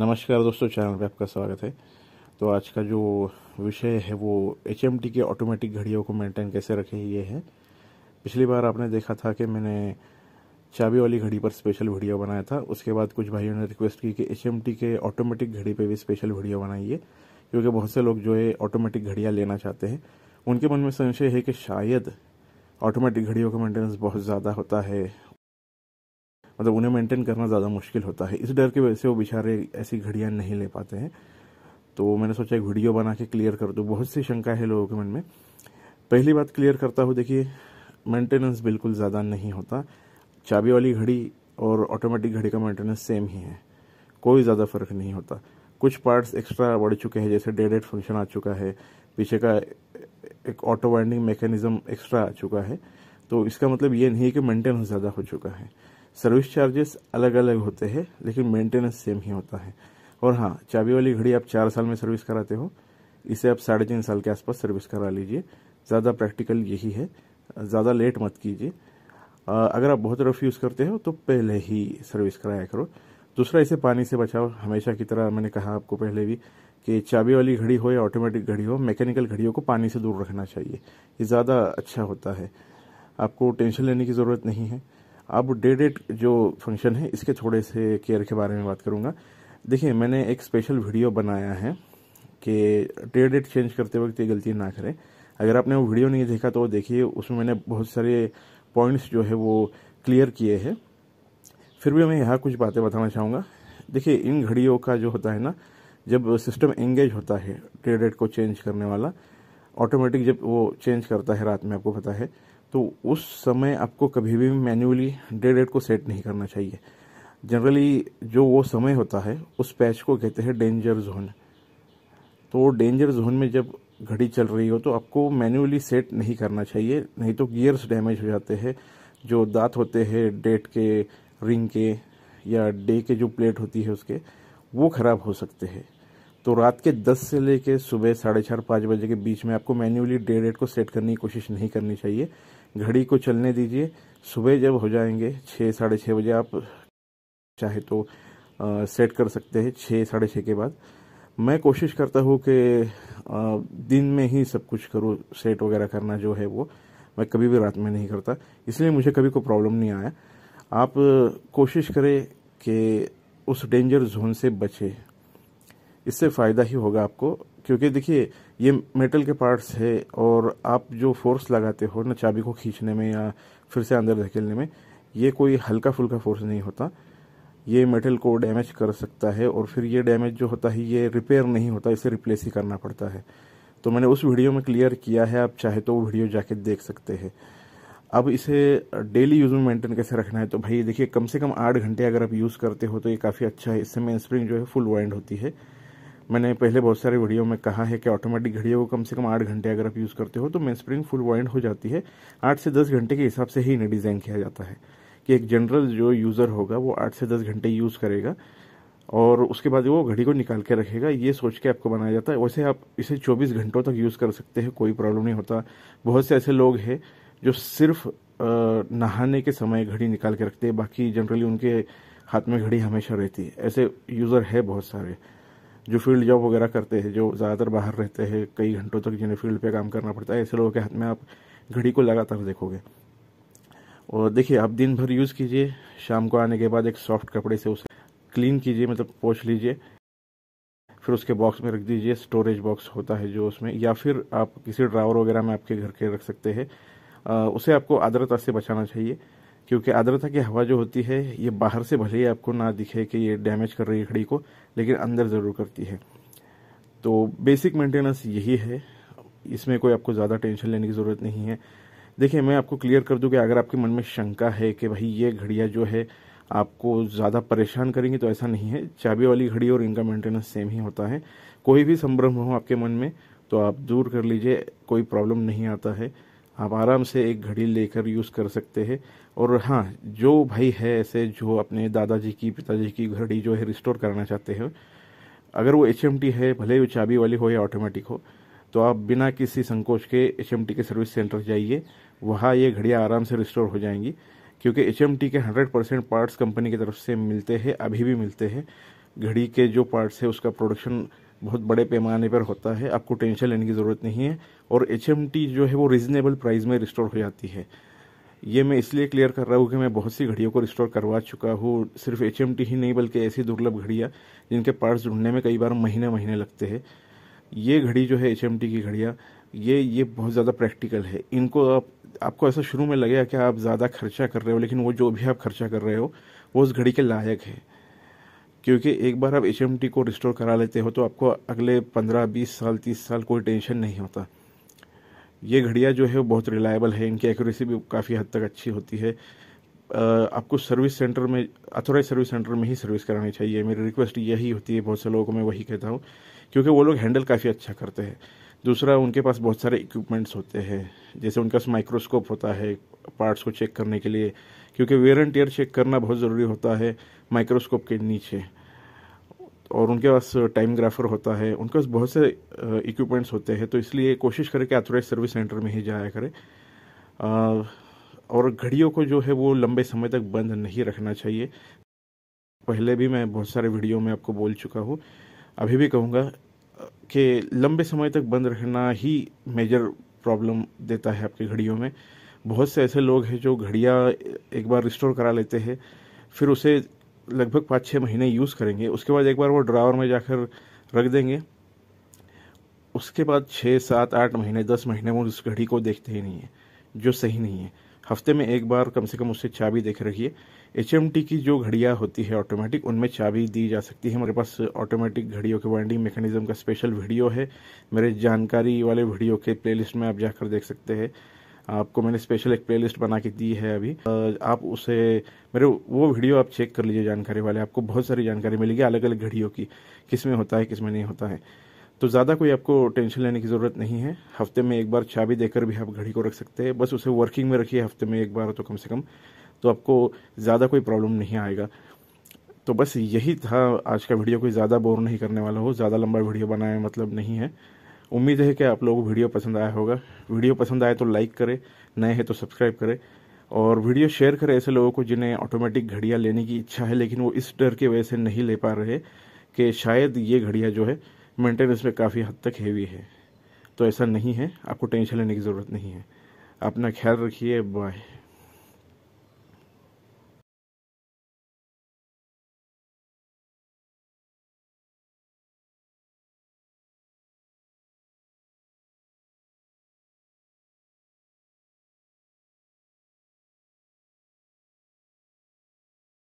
नमस्कार दोस्तों चैनल पे आपका स्वागत है तो आज का जो विषय है वो एच के ऑटोमेटिक घड़ियों को मेंटेन कैसे रखें ये है पिछली बार आपने देखा था कि मैंने चाबी वाली घड़ी पर स्पेशल वीडियो बनाया था उसके बाद कुछ भाइयों ने रिक्वेस्ट की कि एच के ऑटोमेटिक घड़ी पर भी स्पेशल वीडियो बनाइए क्योंकि बहुत से लोग जो है ऑटोमेटिक घड़ियाँ लेना चाहते हैं उनके मन में संशय है कि शायद ऑटोमेटिक घड़ियों का मेंटेनेंस बहुत ज़्यादा होता है मतलब उन्हें मेंटेन करना ज़्यादा मुश्किल होता है इस डर की वजह से वो बेचारे ऐसी घड़ियाँ नहीं ले पाते हैं तो मैंने सोचा एक वीडियो बना के क्लियर कर दो बहुत सी शंका है लोगों के मन में पहली बात क्लियर करता हूँ देखिए मेंटेनेंस बिल्कुल ज़्यादा नहीं होता चाबी वाली घड़ी और ऑटोमेटिक घड़ी का मेंटेनेंस सेम ही है कोई ज़्यादा फ़र्क नहीं होता कुछ पार्ट्स एक्स्ट्रा बढ़ चुके हैं जैसे डेड एड फंक्शन आ चुका है पीछे का एक ऑटो वाइंडिंग मैकेनिज्म एक्स्ट्रा आ चुका है तो इसका मतलब ये नहीं है कि मेंटेनेंस ज़्यादा हो चुका है सर्विस चार्जेस अलग अलग होते हैं लेकिन मेंटेनेंस सेम ही होता है और हाँ चाबी वाली घड़ी आप चार साल में सर्विस कराते हो इसे आप साढ़े तीन साल के आसपास सर्विस करा लीजिए ज़्यादा प्रैक्टिकल यही है ज़्यादा लेट मत कीजिए अगर आप बहुत रफ यूज़ करते हो तो पहले ही सर्विस कराया करो दूसरा इसे पानी से बचाओ हमेशा की तरह मैंने कहा आपको पहले भी कि चाबी वाली घड़ी हो या ऑटोमेटिक घड़ी हो मैकेनिकल घड़ियों को पानी से दूर रखना चाहिए ये ज़्यादा अच्छा होता है आपको टेंशन लेने की ज़रूरत नहीं है अब डे डेट जो फंक्शन है इसके थोड़े से केयर के बारे में बात करूँगा देखिए मैंने एक स्पेशल वीडियो बनाया है कि डे डेट चेंज करते वक्त ये गलती ना करें अगर आपने वो वीडियो नहीं देखा तो देखिए उसमें मैंने बहुत सारे पॉइंट्स जो है वो क्लियर किए हैं फिर भी मैं यहाँ कुछ बातें बताना चाहूँगा देखिए इन घड़ियों का जो होता है ना जब सिस्टम एंगेज होता है डे डेट को चेंज करने वाला ऑटोमेटिक जब वो चेंज करता है रात में आपको पता है तो उस समय आपको कभी भी मैन्युअली डे रेट को सेट नहीं करना चाहिए जनरली जो वो समय होता है उस पैच को कहते हैं डेंजर जोन तो डेंजर जोन में जब घड़ी चल रही हो तो आपको मैन्युअली सेट नहीं करना चाहिए नहीं तो गियर्स डैमेज हो जाते हैं जो दांत होते हैं डेट के रिंग के या डे के जो प्लेट होती है उसके वो ख़राब हो सकते हैं तो रात के 10 से लेकर सुबह साढ़े चार पाँच बजे के बीच में आपको मैन्युअली डे रेट को सेट करने की कोशिश नहीं करनी चाहिए घड़ी को चलने दीजिए सुबह जब हो जाएंगे छः साढ़े छः बजे आप चाहे तो आ, सेट कर सकते हैं छः साढ़े छः के बाद मैं कोशिश करता हूँ कि दिन में ही सब कुछ करूँ सेट वगैरह करना जो है वो मैं कभी भी रात में नहीं करता इसलिए मुझे कभी कोई प्रॉब्लम नहीं आया आप कोशिश करें कि उस डेंजर जोन से बचे इससे फ़ायदा ही होगा आपको क्योंकि देखिए ये मेटल के पार्ट्स है और आप जो फोर्स लगाते हो ना चाबी को खींचने में या फिर से अंदर धकेलने में ये कोई हल्का फुल्का फोर्स नहीं होता ये मेटल को डैमेज कर सकता है और फिर ये डैमेज जो होता है ये रिपेयर नहीं होता इसे रिप्लेस ही करना पड़ता है तो मैंने उस वीडियो में क्लियर किया है आप चाहे तो वो वीडियो जाके देख सकते हैं अब इसे डेली यूज़ में मेंटेन कैसे रखना है तो भाई देखिए कम से कम आठ घंटे अगर आप यूज़ करते हो तो ये काफ़ी अच्छा है इससे मेन स्प्रिंग जो है फुल वाइंड होती है मैंने पहले बहुत सारे वीडियो में कहा है कि ऑटोमेटिक घड़ियों को कम से कम आठ घंटे अगर आप यूज़ करते हो तो मेन स्प्रिंग फुल वाइंड हो जाती है आठ से दस घंटे के हिसाब से ही इन्हें डिज़ाइन किया जाता है कि एक जनरल जो यूज़र होगा वो आठ से दस घंटे यूज़ करेगा और उसके बाद वो घड़ी को निकाल के रखेगा ये सोच के आपको बनाया जाता है वैसे आप इसे 24 घंटों तक यूज़ कर सकते हैं कोई प्रॉब्लम नहीं होता बहुत से ऐसे लोग हैं जो सिर्फ नहाने के समय घड़ी निकाल के रखते हैं बाकी जनरली उनके हाथ में घड़ी हमेशा रहती है ऐसे यूज़र है बहुत सारे जो फील्ड जॉब वगैरह करते हैं जो ज़्यादातर बाहर रहते हैं कई घंटों तक जिन्हें फील्ड पे काम करना पड़ता है ऐसे लोगों के हाथ में आप घड़ी को लगातार देखोगे और देखिए आप दिन भर यूज़ कीजिए शाम को आने के बाद एक सॉफ्ट कपड़े से उसे क्लीन कीजिए मतलब पोछ लीजिए फिर उसके बॉक्स में रख दीजिए स्टोरेज बॉक्स होता है जो उसमें या फिर आप किसी ड्रावर वगैरह में आपके घर के रख सकते हैं उसे आपको आदरता से बचाना चाहिए क्योंकि आद्रता की हवा जो होती है ये बाहर से भले ही आपको ना दिखे कि ये डैमेज कर रही है खड़ी को लेकिन अंदर ज़रूर करती है तो बेसिक मेंटेनेंस यही है इसमें कोई आपको ज़्यादा टेंशन लेने की ज़रूरत नहीं है देखिए मैं आपको क्लियर कर दूँ कि अगर आपके मन में शंका है कि भाई ये घड़ियाँ जो है आपको ज़्यादा परेशान करेंगी तो ऐसा नहीं है चाबी वाली घड़ी और इनका मेंटेनेंस सेम ही होता है कोई भी संभ्रम हो आपके मन में तो आप दूर कर लीजिए कोई प्रॉब्लम नहीं आता है आप आराम से एक घड़ी लेकर यूज़ कर सकते हैं और हाँ जो भाई है ऐसे जो अपने दादाजी की पिताजी की घड़ी जो है रिस्टोर करना चाहते हैं अगर वो एच है भले वो चाबी वाली हो या ऑटोमेटिक हो तो आप बिना किसी संकोच के एच के सर्विस सेंटर जाइए वहाँ ये घड़ियाँ आराम से रिस्टोर हो जाएंगी क्योंकि एच के हंड्रेड परसेंट पार्ट्स कंपनी की तरफ से मिलते हैं अभी भी मिलते हैं घड़ी के जो पार्ट्स है उसका प्रोडक्शन बहुत बड़े पैमाने पर होता है आपको टेंशन लेने की ज़रूरत नहीं है और एच जो है वो रिजनेबल प्राइस में रिस्टोर हो जाती है ये मैं इसलिए क्लियर कर रहा हूँ कि मैं बहुत सी घड़ियों को रिस्टोर करवा चुका हूँ सिर्फ एच ही नहीं बल्कि ऐसी दुर्लभ घड़ियाँ जिनके पार्ट्स ढूंढने में कई बार महीने महीने लगते हैं ये घड़ी जो है एच की घड़ियाँ ये ये बहुत ज़्यादा प्रैक्टिकल है इनको आप आपको ऐसा शुरू में लगेगा कि आप ज़्यादा खर्चा कर रहे हो लेकिन वो जो भी आप खर्चा कर रहे हो वो उस घड़ी के लायक है क्योंकि एक बार आप एच को रिस्टोर करा लेते हो तो आपको अगले पंद्रह बीस साल तीस साल कोई टेंशन नहीं होता ये घड़ियाँ जो है वो बहुत रिलायबल है इनकी एक्यूरेसी भी काफ़ी हद तक अच्छी होती है आपको सर्विस सेंटर में अथोराइज सर्विस सेंटर में ही सर्विस करानी चाहिए मेरी रिक्वेस्ट यही होती है बहुत से लोगों को मैं वही कहता हूँ क्योंकि वो लोग हैंडल काफ़ी अच्छा करते हैं दूसरा उनके पास बहुत सारे इक्विपमेंट्स होते हैं जैसे उनके पास माइक्रोस्कोप होता है पार्ट्स को चेक करने के लिए क्योंकि वेयर एंड टेयर चेक करना बहुत ज़रूरी होता है माइक्रोस्कोप के नीचे और उनके पास टाइम uh, ग्राफर होता है उनके पास बहुत से इक्विपमेंट्स uh, होते हैं तो इसलिए कोशिश करें कि ऑथोराइज सर्विस सेंटर में ही जाया करें uh, और घड़ियों को जो है वो लंबे समय तक बंद नहीं रखना चाहिए पहले भी मैं बहुत सारे वीडियो में आपको बोल चुका हूँ अभी भी कहूँगा के लंबे समय तक बंद रहना ही मेजर प्रॉब्लम देता है आपकी घड़ियों में बहुत से ऐसे लोग हैं जो घड़िया एक बार रिस्टोर करा लेते हैं फिर उसे लगभग पाँच छः महीने यूज़ करेंगे उसके बाद एक बार वो ड्रावर में जाकर रख देंगे उसके बाद छः सात आठ महीने दस महीने वो उस घड़ी को देखते ही नहीं है जो सही नहीं है हफ्ते में एक बार कम से कम उससे चाबी देख रखिए एच की जो घड़ियाँ होती है ऑटोमेटिक उनमें चाबी दी जा सकती है मेरे पास ऑटोमेटिक घड़ियों के वाइंडिंग मेकनिज़म का स्पेशल वीडियो है मेरे जानकारी वाले वीडियो के प्लेलिस्ट में आप जाकर देख सकते हैं आपको मैंने स्पेशल एक प्लेलिस्ट बना के दी है अभी आप उसे मेरे वो वीडियो आप चेक कर लीजिए जानकारी वाले आपको बहुत सारी जानकारी मिलेगी अलग अलग घड़ियों की किस में होता है किस में नहीं होता है तो ज़्यादा कोई आपको टेंशन लेने की ज़रूरत नहीं है हफ्ते में एक बार चाबी देकर भी आप घड़ी को रख सकते हैं बस उसे वर्किंग में रखिए हफ्ते में एक बार तो कम से कम तो आपको ज़्यादा कोई प्रॉब्लम नहीं आएगा तो बस यही था आज का वीडियो कोई ज़्यादा बोर नहीं करने वाला हो ज़्यादा लंबा वीडियो बनाए मतलब नहीं है उम्मीद है कि आप लोगों को वीडियो पसंद आया होगा वीडियो पसंद आए तो लाइक करें नए हैं तो सब्सक्राइब करें और वीडियो शेयर करें ऐसे लोगों को जिन्हें ऑटोमेटिक घड़ियाँ लेने की इच्छा है लेकिन वो इस डर की वजह से नहीं ले पा रहे कि शायद ये घड़ियाँ जो है मेंटेनेंस में काफ़ी हद तक हेवी है तो ऐसा नहीं है आपको टेंशन लेने की ज़रूरत नहीं है अपना ख्याल रखिए बाय